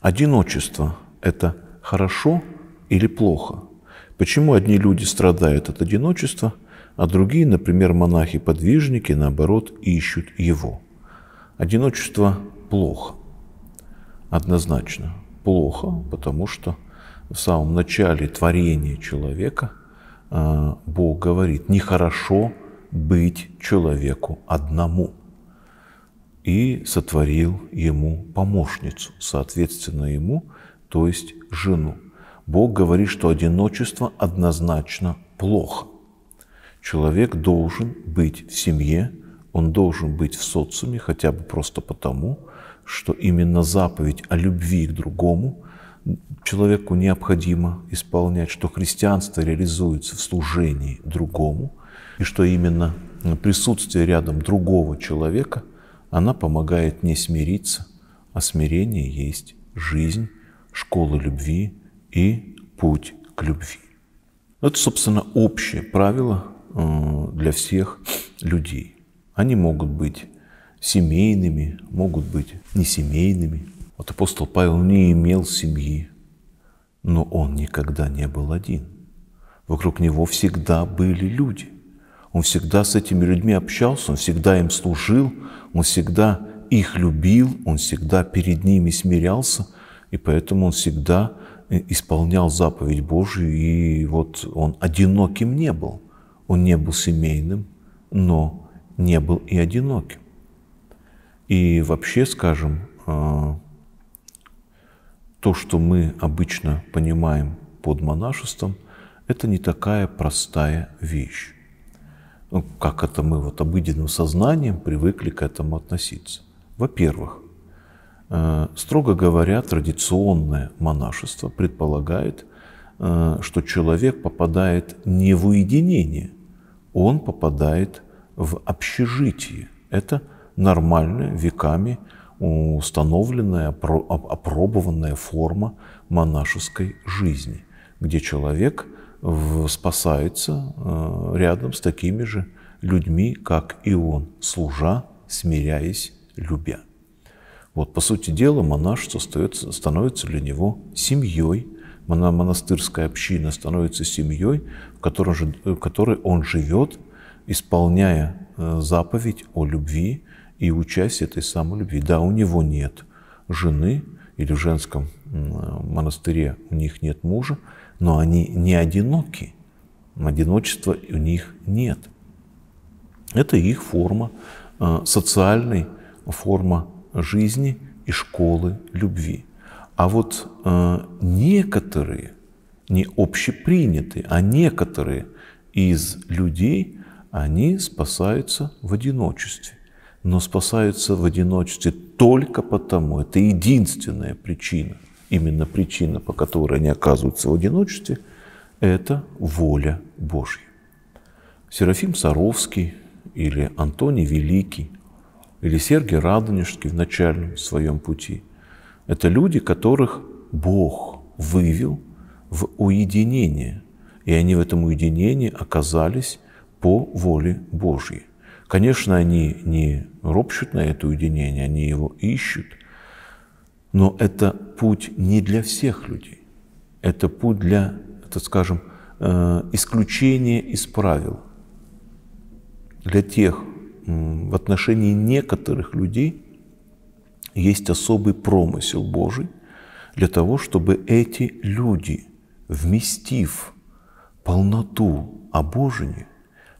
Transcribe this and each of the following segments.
Одиночество – это хорошо или плохо? Почему одни люди страдают от одиночества, а другие, например, монахи-подвижники, наоборот, ищут его? Одиночество плохо. Однозначно плохо, потому что в самом начале творения человека а, Бог говорит, нехорошо быть человеку одному и сотворил ему помощницу, соответственно ему, то есть жену. Бог говорит, что одиночество однозначно плохо. Человек должен быть в семье, он должен быть в социуме, хотя бы просто потому, что именно заповедь о любви к другому человеку необходимо исполнять, что христианство реализуется в служении другому, и что именно присутствие рядом другого человека – она помогает не смириться, а смирение есть жизнь, школа любви и путь к любви. Это, собственно, общее правило э, для всех людей. Они могут быть семейными, могут быть не семейными. Вот апостол Павел не имел семьи, но он никогда не был один. Вокруг него всегда были люди. Он всегда с этими людьми общался, он всегда им служил, он всегда их любил, он всегда перед ними смирялся, и поэтому он всегда э, исполнял заповедь Божию, и вот он одиноким не был. Он не был семейным, но не был и одиноким. И вообще, скажем, э, то, что мы обычно понимаем под монашеством, это не такая простая вещь. Ну, как это мы вот обыденным сознанием привыкли к этому относиться? Во-первых, э, строго говоря, традиционное монашество предполагает, э, что человек попадает не в уединение, он попадает в общежитие. Это нормальная веками установленная, опробованная форма монашеской жизни, где человек – спасается э, рядом с такими же людьми, как и он, служа, смиряясь, любя. Вот, по сути дела, монашество становится, становится для него семьей, монастырская община становится семьей, в которой, в которой он э, живет, исполняя э, заповедь о любви и участие этой самой любви. Да, у него нет жены или в женском монастыре у них нет мужа, но они не одиноки. Одиночества у них нет. Это их форма, э, социальной форма жизни и школы любви. А вот э, некоторые, не общепринятые, а некоторые из людей, они спасаются в одиночестве. Но спасаются в одиночестве только потому, это единственная причина, именно причина, по которой они оказываются в одиночестве, это воля Божья. Серафим Саровский или Антоний Великий или Сергий Радонежский в начальном своем пути – это люди, которых Бог вывел в уединение, и они в этом уединении оказались по воле Божьей. Конечно, они не ропщут на это уединение, они его ищут – но это путь не для всех людей. Это путь для, так скажем, э, исключения из правил. Для тех, в отношении некоторых людей есть особый промысел Божий для того, чтобы эти люди, вместив полноту обожения,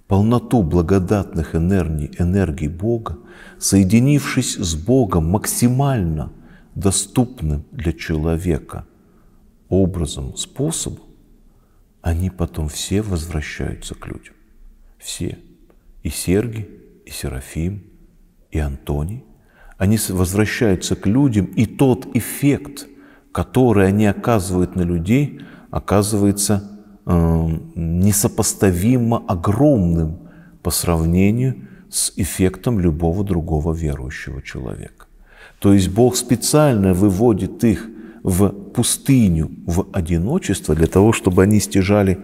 полноту благодатных энергий, энергий Бога, соединившись с Богом максимально – доступным для человека образом, способом, они потом все возвращаются к людям. Все. И Сергий, и Серафим, и Антоний. Они возвращаются к людям, и тот эффект, который они оказывают на людей, оказывается э, несопоставимо огромным по сравнению с эффектом любого другого верующего человека. То есть Бог специально выводит их в пустыню, в одиночество, для того, чтобы они стяжали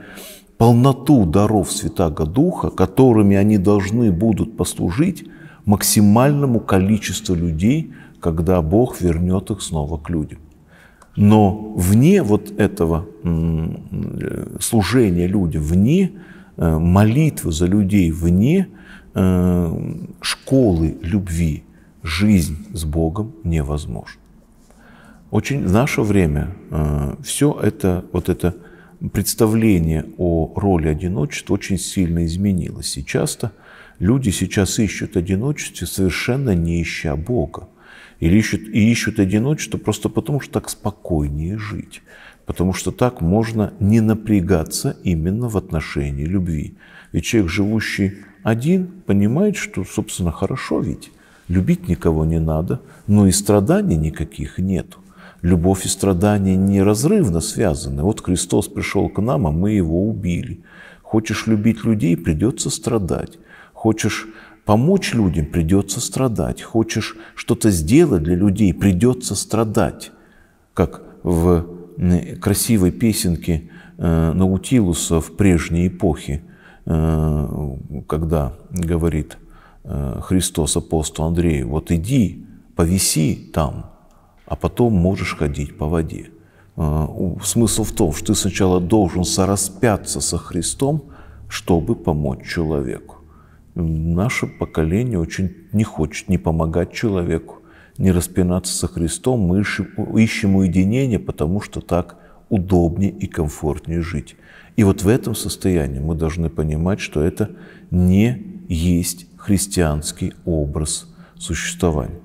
полноту даров Святаго Духа, которыми они должны будут послужить максимальному количеству людей, когда Бог вернет их снова к людям. Но вне вот этого э, служения людям, вне э, молитвы за людей, вне э, школы любви, жизнь с Богом невозможна. Очень в наше время э, все это, вот это представление о роли одиночества очень сильно изменилось. И часто люди сейчас ищут одиночество, совершенно не ища Бога. Или ищут, и ищут одиночество просто потому, что так спокойнее жить. Потому что так можно не напрягаться именно в отношении любви. Ведь человек, живущий один, понимает, что, собственно, хорошо ведь. Любить никого не надо, но и страданий никаких нету. Любовь и страдания неразрывно связаны. Вот Христос пришел к нам, а мы его убили. Хочешь любить людей, придется страдать. Хочешь помочь людям, придется страдать. Хочешь что-то сделать для людей, придется страдать. Как в красивой песенке э, Наутилуса в прежней эпохе, э, когда говорит Э, Христос апостол Андрею, вот иди, повиси там, а потом можешь ходить по воде. Э, смысл в том, что ты сначала должен сораспяться со Христом, чтобы помочь человеку. Наше поколение очень не хочет не помогать человеку, не распинаться со Христом. Мы ищем, ищем уединение, потому что так удобнее и комфортнее жить. И вот в этом состоянии мы должны понимать, что это не есть христианский образ существования.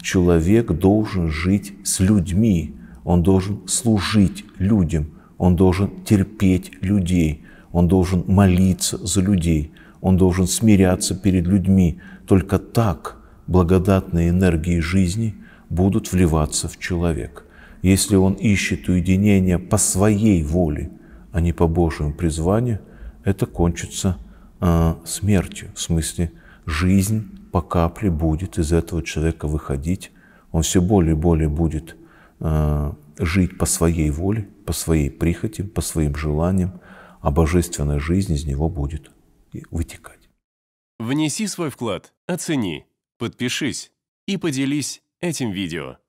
Человек должен жить с людьми, он должен служить людям, он должен терпеть людей, он должен молиться за людей, он должен смиряться перед людьми. Только так благодатные энергии жизни будут вливаться в человека. Если он ищет уединение по своей воле, а не по Божьему призванию, это кончится э, смертью, в смысле жизнь по капле будет из этого человека выходить, он все более и более будет э, жить по своей воле, по своей прихоти, по своим желаниям, а божественная жизнь из него будет вытекать. Внеси свой вклад, оцени, подпишись и поделись этим видео.